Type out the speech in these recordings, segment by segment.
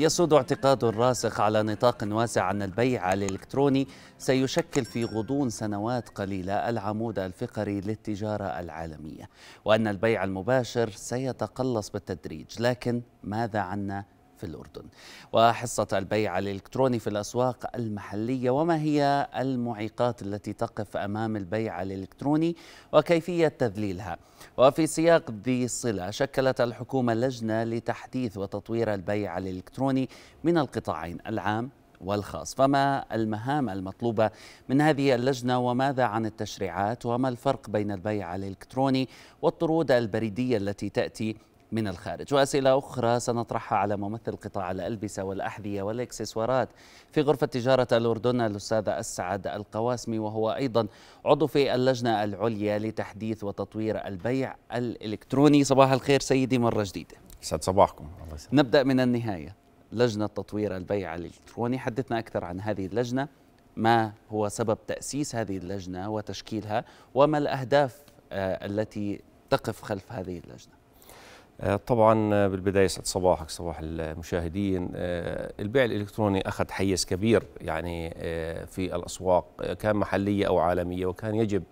يسود اعتقاد راسخ على نطاق واسع أن البيع الإلكتروني سيشكل في غضون سنوات قليلة العمود الفقري للتجارة العالمية وأن البيع المباشر سيتقلص بالتدريج لكن ماذا عنا في الأردن وحصة البيع الإلكتروني في الأسواق المحلية وما هي المعيقات التي تقف أمام البيع الإلكتروني وكيفية تذليلها وفي سياق ذي الصلة شكلت الحكومة لجنة لتحديث وتطوير البيع الإلكتروني من القطاعين العام والخاص فما المهام المطلوبة من هذه اللجنة وماذا عن التشريعات وما الفرق بين البيع الإلكتروني والطرود البريدية التي تأتي من الخارج وأسئلة أخرى سنطرحها على ممثل قطاع الألبسة والأحذية والإكسسوارات في غرفة تجارة الأردن الأستاذ أسعد القواسمي وهو أيضا عضو في اللجنة العليا لتحديث وتطوير البيع الإلكتروني صباح الخير سيدي مرة جديدة سعد صباحكم الله يسعد. نبدأ من النهاية لجنة تطوير البيع الإلكتروني حدثنا أكثر عن هذه اللجنة ما هو سبب تأسيس هذه اللجنة وتشكيلها وما الأهداف آه، التي تقف خلف هذه اللجنة آه، طبعا آه، بالبدايه سعد صباحك صباح المشاهدين آه، البيع الالكتروني اخذ حيز كبير يعني في الاسواق كان محليه او عالميه وكان يجب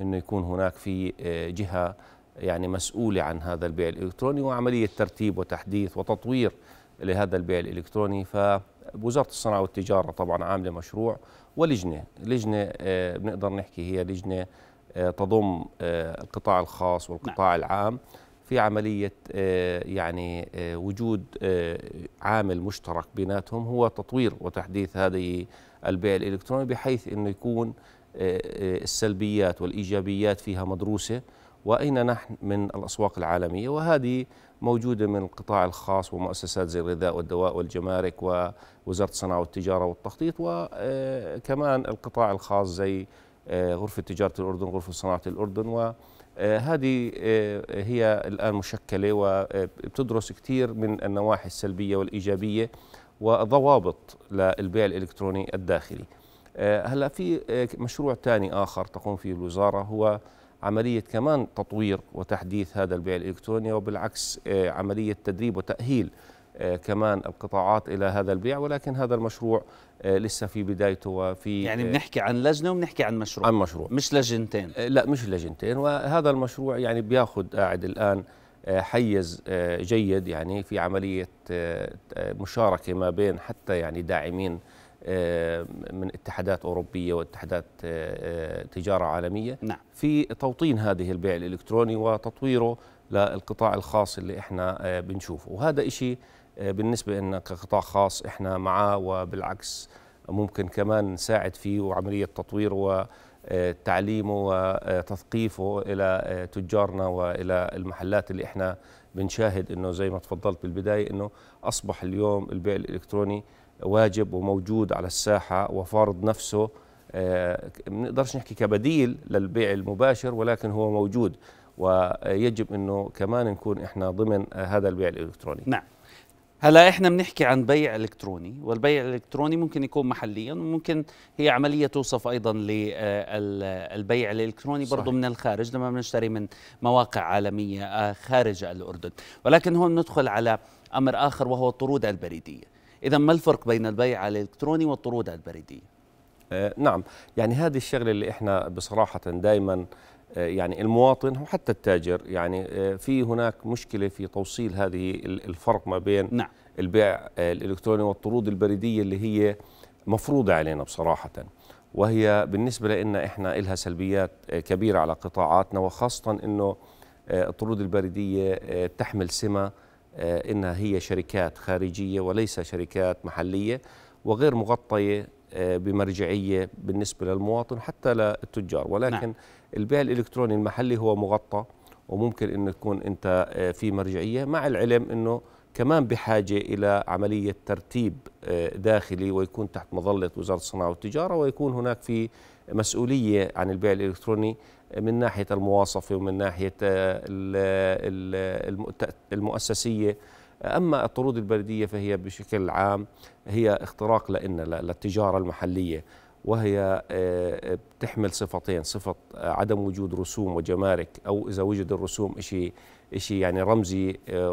انه يكون هناك في جهه يعني مسؤوله عن هذا البيع الالكتروني وعمليه ترتيب وتحديث وتطوير لهذا البيع الالكتروني فوزاره الصناعه والتجاره طبعا عامله مشروع ولجنه لجنه بنقدر نحكي هي لجنه تضم القطاع الخاص والقطاع نعم. العام في عملية آه، يعني آه، وجود آه، عامل مشترك بيناتهم هو تطوير وتحديث هذه البيع الإلكتروني بحيث أنه يكون السلبيات والإيجابيات فيها مدروسة وأين نحن من الأسواق العالمية وهذه موجودة من القطاع الخاص ومؤسسات زي الغذاء والدواء والجمارك ووزارة الصناعة والتجارة والتخطيط وكمان القطاع الخاص زي آه، غرفه تجاره الاردن غرفه صناعه الاردن وهذه آه، آه، هي الآن مشكلة وبتدرس كثير من النواحي السلبية والإيجابية وضوابط للبيع الإلكتروني الداخلي هلا في مشروع ثاني آخر تقوم فيه الوزارة هو عملية كمان تطوير وتحديث هذا البيع الإلكتروني وبالعكس عملية تدريب وتأهيل آه، كمان القطاعات الى هذا البيع ولكن هذا المشروع آه، لسه في بدايته وفي يعني آه، بنحكي عن لجنه وبنحكي عن مشروع عن مشروع مش لجنتين لا مش لجنتين وهذا المشروع يعني بياخذ قاعد الان حيز جيد يعني في عمليه مشاركه ما بين حتى يعني داعمين من اتحادات اوروبيه واتحادات تجاره عالميه نعم. في توطين هذه البيع الالكتروني وتطويره للقطاع الخاص اللي احنا بنشوفه وهذا شيء آه، بالنسبة لنا كقطاع خاص احنا معاه وبالعكس ممكن كمان نساعد فيه وعملية تطويره وتعليمه وتثقيفه إلى تجارنا وإلى المحلات اللي احنا بنشاهد انه زي ما تفضلت بالبداية انه أصبح اليوم البيع الإلكتروني واجب وموجود على الساحة وفارض نفسه آه، بنقدرش نحكي كبديل للبيع المباشر ولكن هو موجود ويجب انه كمان نكون احنا ضمن هذا البيع الالكتروني نعم هلا احنا بنحكي عن بيع الكتروني والبيع الالكتروني ممكن يكون محليا وممكن هي عمليه توصف ايضا للبيع آه، الالكتروني صحيح. من الخارج لما بنشتري من مواقع عالميه آه، خارج الاردن ولكن هون ندخل على امر اخر وهو الطرود البريديه اذا ما الفرق بين البيع الالكتروني والطرود البريديه آه نعم يعني هذه الشغله اللي احنا بصراحه دائما آه، يعني المواطن وحتى التاجر يعني آه، في هناك مشكله في توصيل هذه الفرق ما بين نعم. البيع آه، الالكتروني والطرود البريديه اللي هي مفروضه علينا بصراحه وهي بالنسبه لنا احنا لها سلبيات كبيره على قطاعاتنا وخاصه انه الطرود البريديه تحمل سمه انها هي شركات خارجيه وليس شركات محليه وغير مغطيه آه، بمرجعيه بالنسبه للمواطن حتى للتجار ولكن نعم. البيع الالكتروني المحلي هو مغطى وممكن انه تكون انت آه، في مرجعيه مع العلم انه كمان بحاجه الى عمليه ترتيب آه، داخلي ويكون تحت مظله وزاره الصناعه والتجاره ويكون هناك في مسؤوليه عن البيع الالكتروني من ناحيه المواصفه ومن ناحيه المؤسسيه أما الطرود البريدية فهي بشكل عام هي اختراق لنا للتجارة المحلية وهي آه، بتحمل صفتين صفة عدم وجود رسوم وجمارك أو إذا وجد الرسوم شيء شيء يعني رمزي آه،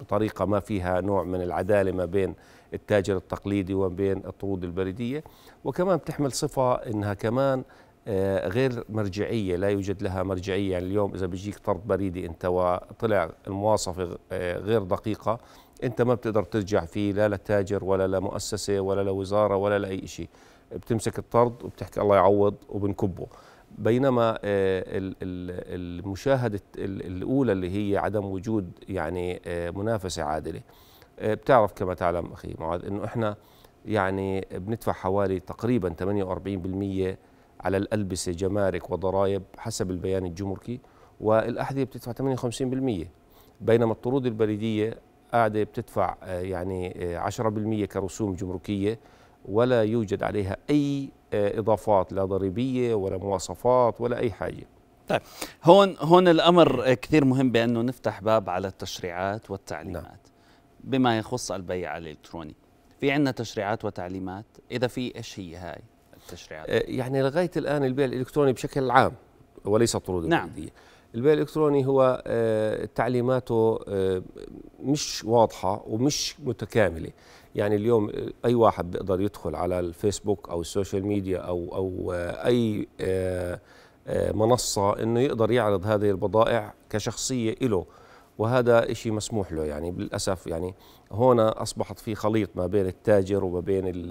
وبطريقة آه، ما فيها نوع من العدالة ما بين التاجر التقليدي وما بين الطرود البريدية وكمان بتحمل صفة إنها كمان آه، غير مرجعيه لا يوجد لها مرجعيه يعني اليوم اذا بيجيك طرد بريدي انت وطلع المواصفه آه، غير دقيقه انت ما بتقدر ترجع فيه لا لتاجر ولا لمؤسسه ولا لوزاره ولا لاي شيء بتمسك الطرد وبتحكي الله يعوض وبنكبه بينما آه، المشاهده الاولى اللي هي عدم وجود يعني منافسه عادله بتعرف كما تعلم اخي معاذ انه احنا يعني بندفع حوالي تقريبا 48% على الألبسة جمارك وضرائب حسب البيان الجمركي والأحذية بتدفع 58% بينما الطرود البريدية قاعدة بتدفع آه، يعني 10% آه، كرسوم جمركية ولا يوجد عليها أي آه، إضافات لا ضريبية ولا مواصفات ولا أي حاجة طيب هون هون الأمر كثير مهم بأنه نفتح باب على التشريعات والتعليمات نعم. بما يخص البيع الإلكتروني في عندنا تشريعات وتعليمات إذا في إيش هي هاي التشريعات آه، يعني لغايه الان البيع الالكتروني بشكل عام وليس طرود نعم بلدية. البيع الالكتروني هو آه، تعليماته آه، مش واضحه ومش متكامله يعني اليوم اي واحد بيقدر يدخل على الفيسبوك او السوشيال ميديا او او اي منصه انه يقدر يعرض هذه البضائع كشخصيه له وهذا شيء مسموح له يعني للاسف يعني هنا اصبحت في خليط ما بين التاجر وما بين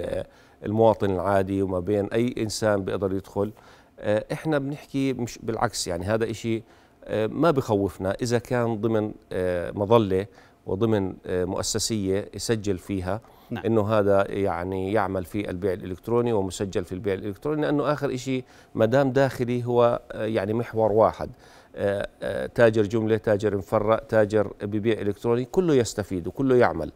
المواطن العادي وما بين اي انسان بيقدر يدخل آه، احنا بنحكي مش بالعكس يعني هذا شيء آه، ما بخوفنا اذا كان ضمن آه، مظله وضمن مؤسسيه يسجل فيها نعم. انه هذا يعني يعمل في البيع الالكتروني ومسجل في البيع الالكتروني لانه اخر شيء ما دام داخلي هو يعني محور واحد تاجر جملة تاجر مفرق تاجر ببيع إلكتروني كله يستفيد وكله يعمل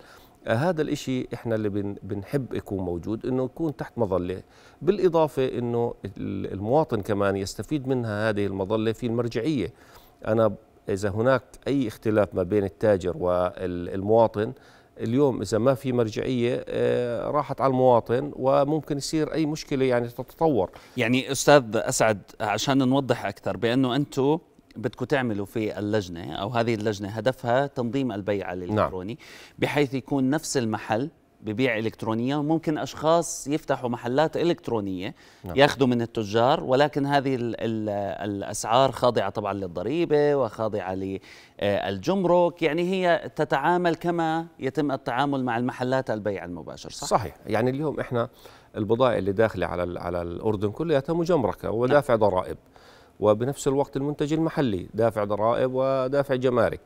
هذا الإشي إحنا اللي بنحب يكون موجود إنه يكون تحت مظلة بالإضافة إنه المواطن كمان يستفيد منها هذه المظلة في المرجعية أنا إذا هناك أي اختلاف ما بين التاجر والمواطن اليوم إذا ما في مرجعية آه، راحت على المواطن وممكن يصير أي مشكلة يعني تتطور يعني أستاذ أسعد عشان نوضح أكثر بأنه أنتم بدكم تعملوا في اللجنة أو هذه اللجنة هدفها تنظيم البيع الإلكتروني نعم. بحيث يكون نفس المحل ببيع الكترونيا وممكن اشخاص يفتحوا محلات الكترونيه نعم. ياخذوا من التجار ولكن هذه الـ الـ الاسعار خاضعه طبعا للضريبه وخاضعه للجمرك آه يعني هي تتعامل كما يتم التعامل مع المحلات البيع المباشر صح صحيح يعني اليوم احنا البضائع اللي داخله على على الاردن كلها مجمركه نعم. ودافع نعم. ضرائب وبنفس الوقت المنتج المحلي دافع ضرائب ودافع جمارك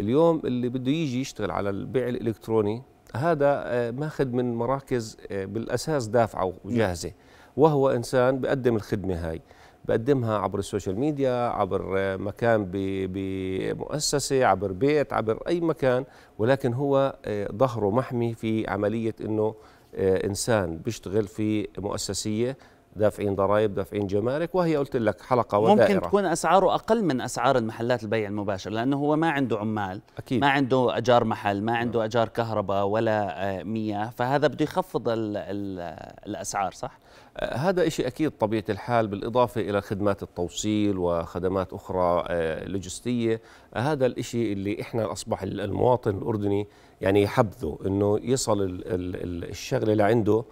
اليوم اللي بده يجي يشتغل على البيع الإلكتروني هذا آه، ماخذ من مراكز آه، بالأساس دافعة وجاهزة وهو إنسان بقدم الخدمة هاي بقدمها عبر السوشيال ميديا عبر آه، مكان بمؤسسة عبر بيت عبر أي مكان ولكن هو ظهره محمي في عملية أنه إنسان بيشتغل في مؤسسية دافعين ضرائب دافعين جمارك وهي قلت لك حلقة ودائرة ممكن تكون أسعاره أقل من أسعار المحلات البيع المباشر لأنه هو ما عنده عمال أكيد. ما عنده أجار محل ما عنده أجار كهرباء ولا آه، مياه فهذا بده يخفض الـ الـ الأسعار صح؟ آه، هذا شيء أكيد طبيعة الحال بالإضافة إلى خدمات التوصيل وخدمات أخرى آه، لوجستية هذا الشيء اللي إحنا أصبح المواطن الأردني يعني يحبذه أنه يصل الشغلة لعنده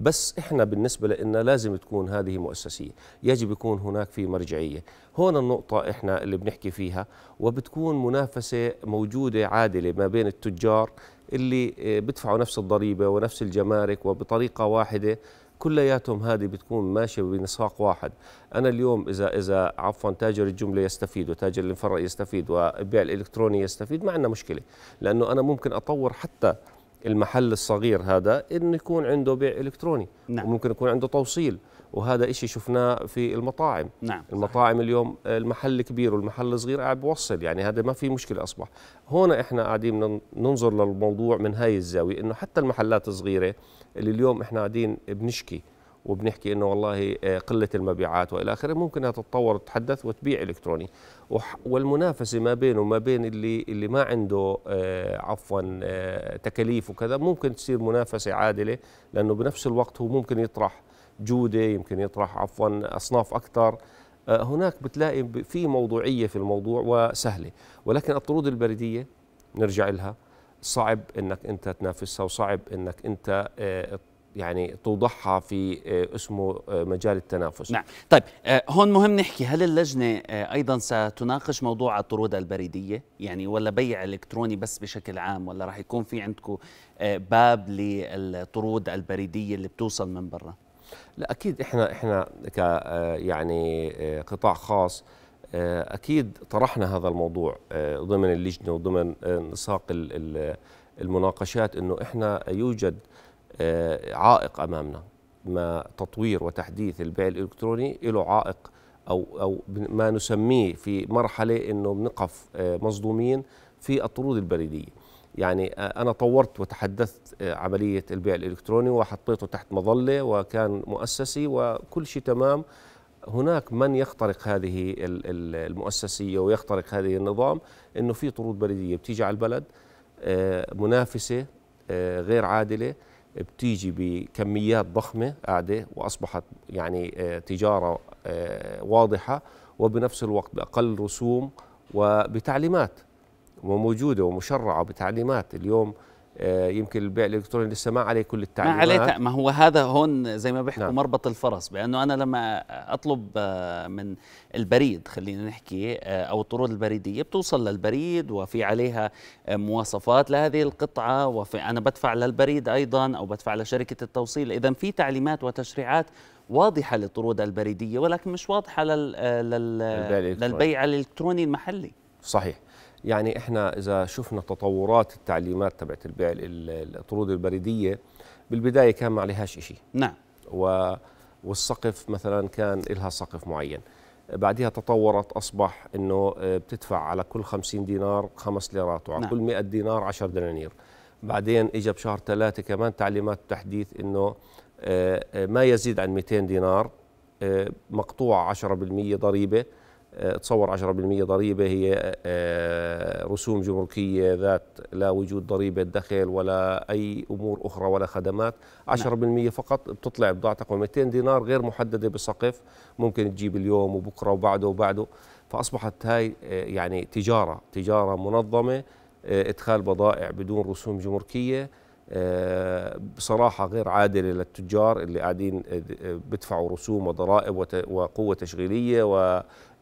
بس احنا بالنسبه لنا لازم تكون هذه مؤسسيه يجب يكون هناك في مرجعيه هون النقطه احنا اللي بنحكي فيها وبتكون منافسه موجوده عادله ما بين التجار اللي آه، بدفعوا نفس الضريبه ونفس الجمارك وبطريقه واحده كلياتهم هذه بتكون ماشيه بنساق واحد انا اليوم اذا اذا عفوا تاجر الجمله يستفيد وتاجر المفرق يستفيد والبيع الالكتروني يستفيد ما عندنا مشكله لانه انا ممكن اطور حتى المحل الصغير هذا انه يكون عنده بيع الكتروني نعم. وممكن يكون عنده توصيل وهذا إشي شفناه في المطاعم نعم. المطاعم اليوم المحل الكبير والمحل الصغير قاعد بوصل يعني هذا ما في مشكله اصبح هنا احنا قاعدين ننظر للموضوع من هاي الزاويه انه حتى المحلات الصغيره اللي اليوم احنا قاعدين بنشكي وبنحكي انه والله آه، قله المبيعات والى اخره ممكن تتطور وتتحدث وتبيع الكتروني والمنافسه ما بينه وما بين اللي اللي ما عنده آه، عفوا آه، تكاليف وكذا ممكن تصير منافسه عادله لانه بنفس الوقت هو ممكن يطرح جوده يمكن يطرح عفوا اصناف اكثر هناك بتلاقي في موضوعيه في الموضوع وسهله ولكن الطرود البريديه نرجع لها صعب انك انت تنافسها وصعب انك انت يعني توضحها في آه، اسمه آه، مجال التنافس نعم طيب آه، هون مهم نحكي هل اللجنة أيضا ستناقش موضوع الطرود البريدية يعني ولا بيع إلكتروني بس بشكل عام ولا راح يكون في عندكم باب للطرود البريدية اللي بتوصل من برا لا أكيد إحنا إحنا ك يعني قطاع خاص أكيد طرحنا هذا الموضوع ضمن اللجنة وضمن نساق المناقشات أنه إحنا يوجد آه، عائق امامنا ما تطوير وتحديث البيع الالكتروني له عائق او او ما نسميه في مرحله انه بنقف آه، مصدومين في الطرود البريديه يعني آه، انا طورت وتحدثت عمليه البيع الالكتروني وحطيته تحت مظله وكان مؤسسي وكل شيء تمام هناك من يخترق هذه المؤسسيه ويخترق هذه النظام انه في طرود بريديه بتيجي على البلد منافسه غير عادله بتيجي بكميات ضخمه قاعده واصبحت يعني آه، تجاره آه، واضحه وبنفس الوقت باقل رسوم وبتعليمات وموجوده ومشرعه بتعليمات اليوم آه، يمكن البيع الالكتروني لسه ما عليه كل التعليمات ما عليه ما هو هذا هون زي ما بيحكوا نعم. مربط الفرس بانه انا لما اطلب آه، من البريد خلينا نحكي آه، او الطرود البريديه بتوصل للبريد وفي عليها مواصفات لهذه القطعه وفي انا بدفع للبريد ايضا او بدفع لشركه التوصيل اذا في تعليمات وتشريعات واضحه للطرود البريديه ولكن مش واضحه لل... لل... للبيع الالكتروني المحلي صحيح يعني احنا اذا شفنا تطورات التعليمات تبعت البيع الطرود البريديه بالبدايه كان ما عليهاش شيء نعم و والسقف مثلا كان لها سقف معين بعدها تطورت اصبح انه آه، بتدفع على كل 50 دينار 5 ليرات وعلى نعم. كل 100 دينار 10 دنانير بعدين اجى بشهر ثلاثة كمان تعليمات تحديث انه آه، آه، ما يزيد عن 200 دينار مقطوعه 10% ضريبه تصور 10% ضريبة هي آه، آه، رسوم جمركية ذات لا وجود ضريبة دخل ولا أي أمور أخرى ولا خدمات 10% نعم. فقط بتطلع بضاعتك و200 دينار غير محددة بسقف ممكن تجيب اليوم وبكرة وبعده وبعده فأصبحت هاي آه، يعني تجارة تجارة منظمة إدخال بضائع بدون رسوم جمركية آه، بصراحه غير عادله للتجار اللي قاعدين آه، بيدفعوا رسوم وضرائب وقوه تشغيليه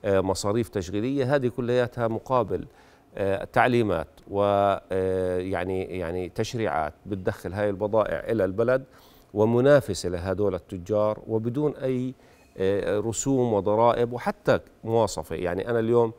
ومصاريف آه، تشغيليه هذه كلياتها مقابل تعليمات ويعني يعني تشريعات بتدخل هاي البضائع الى البلد ومنافسه لهذول التجار وبدون اي رسوم وضرائب وحتى مواصفه يعني انا اليوم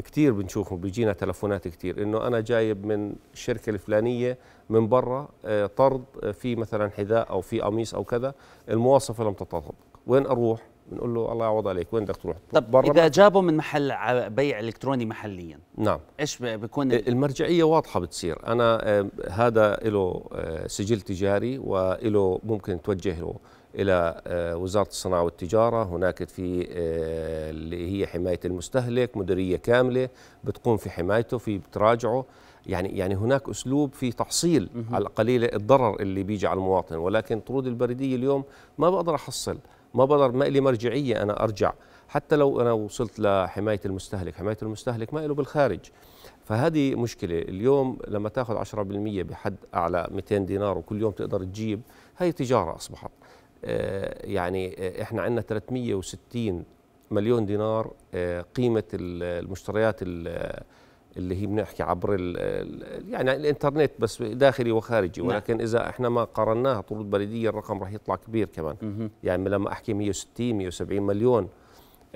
كثير بنشوفهم بيجينا تلفونات كثير انه انا جايب من الشركه الفلانيه من برا آه، طرد آه، في مثلا حذاء او في قميص او كذا المواصفه لم تتطابق وين اروح بنقول له الله يعوض عليك وين بدك تروح طب برا اذا جابه من محل بيع الكتروني محليا نعم ايش بيكون المرجعيه واضحه بتصير انا آه، هذا له سجل تجاري وله ممكن توجه له الى آه، وزاره الصناعه والتجاره، هناك في آه، اللي هي حمايه المستهلك، مديريه كامله بتقوم في حمايته، في بتراجعه، يعني يعني هناك اسلوب في تحصيل على قليله الضرر اللي بيجي على المواطن، ولكن طرود البريديه اليوم ما بقدر احصل، ما بقدر ما لي مرجعيه انا ارجع، حتى لو انا وصلت لحمايه المستهلك، حمايه المستهلك ما له بالخارج. فهذه مشكله، اليوم لما تاخذ 10% بحد اعلى 200 دينار وكل يوم تقدر تجيب، هي تجاره اصبحت. آه، يعني آه، احنا عندنا 360 مليون دينار آه، قيمه المشتريات اللي هي بنحكي عبر ال يعني الانترنت بس داخلي وخارجي نعم. ولكن اذا احنا ما قارناها طرود بريديه الرقم راح يطلع كبير كمان يعني لما احكي 160 170 مليون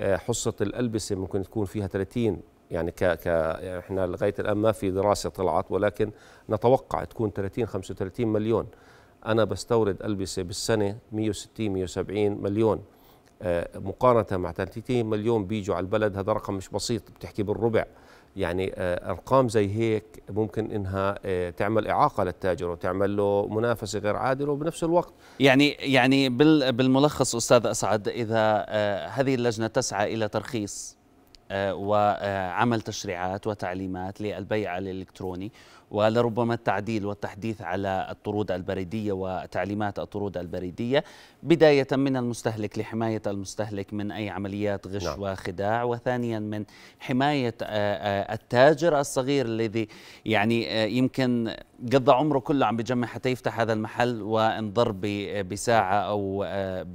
حصه الالبسه ممكن تكون فيها 30 يعني ك ك يعني احنا لغايه الان ما في دراسه طلعت ولكن نتوقع تكون 30 35 مليون انا بستورد البسه بالسنه 160 170 مليون آه، مقارنه مع 30 مليون بيجوا على البلد هذا رقم مش بسيط بتحكي بالربع يعني آه، ارقام زي هيك ممكن انها آه، تعمل اعاقه للتاجر وتعمل له منافسه غير عادله وبنفس الوقت يعني يعني بالملخص استاذ اسعد اذا هذه اللجنه تسعى الى ترخيص وعمل تشريعات وتعليمات للبيع الالكتروني ولربما التعديل والتحديث على الطرود البريدية وتعليمات الطرود البريدية بداية من المستهلك لحماية المستهلك من أي عمليات غش نعم. وخداع وثانيا من حماية آه، آه، التاجر الصغير الذي يعني آه، يمكن قضى عمره كله عم بجمع حتى يفتح هذا المحل وانضرب بساعة أو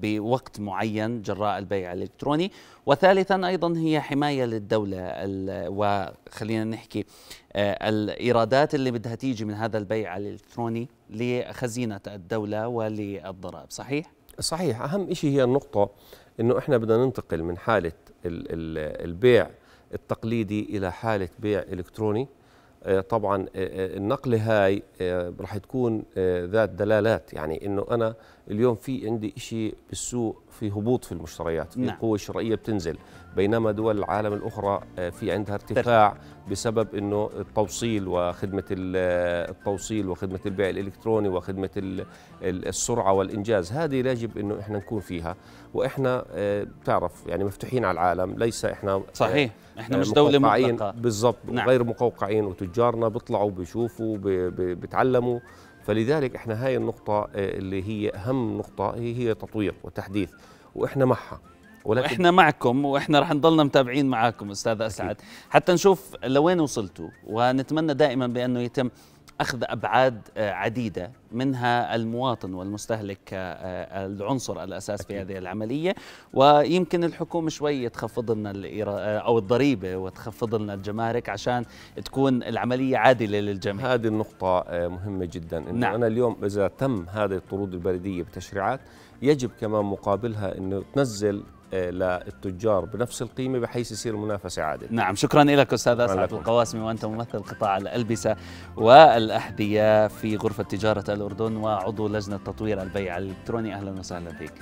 بوقت معين جراء البيع الإلكتروني وثالثا أيضا هي حماية للدولة وخلينا نحكي آه، الإيرادات اللي بدها تيجي من هذا البيع الإلكتروني لخزينة الدولة وللضرائب صحيح؟ صحيح أهم شيء هي النقطة أنه إحنا بدنا ننتقل من حالة البيع التقليدي إلى حالة بيع إلكتروني آه، طبعا آه، آه، النقل هاي راح تكون ذات دلالات يعني انه انا اليوم في عندي شيء بالسوق في هبوط في المشتريات نعم. القوه الشرائيه بتنزل بينما دول العالم الأخرى آه، في عندها ارتفاع بسبب أنه التوصيل وخدمة آه، التوصيل وخدمة البيع الإلكتروني وخدمة السرعة والإنجاز هذه يجب أنه إحنا نكون فيها وإحنا آه، بتعرف يعني مفتوحين على العالم ليس إحنا صحيح إحنا مش دولة مقلقة بالضبط نعم. غير مقوقعين وتجارنا بيطلعوا بيشوفوا بيتعلموا فلذلك احنا هاي النقطة اللي هي أهم نقطة هي هي تطوير وتحديث وإحنا معها ولكن احنا معكم واحنا رح نضلنا متابعين معاكم استاذ اسعد حتى نشوف لوين وصلتوا ونتمنى دائما بانه يتم اخذ ابعاد آه، عديده منها المواطن والمستهلك آه، آه، العنصر الاساس في هذه العمليه ويمكن الحكومه شوي تخفض لنا او الضريبه وتخفض لنا الجمارك عشان تكون العمليه عادله للجميع. هذه النقطه مهمه جدا انه نعم. انا اليوم اذا تم هذه الطرود البريديه بتشريعات يجب كمان مقابلها انه تنزل للتجار بنفس القيمه بحيث يصير منافسه عادله. نعم شكرا لك استاذ اسعد القواسمي وانت ممثل قطاع الالبسه والاحذيه في غرفه تجاره الاردن وعضو لجنه تطوير البيع الالكتروني اهلا وسهلا فيك.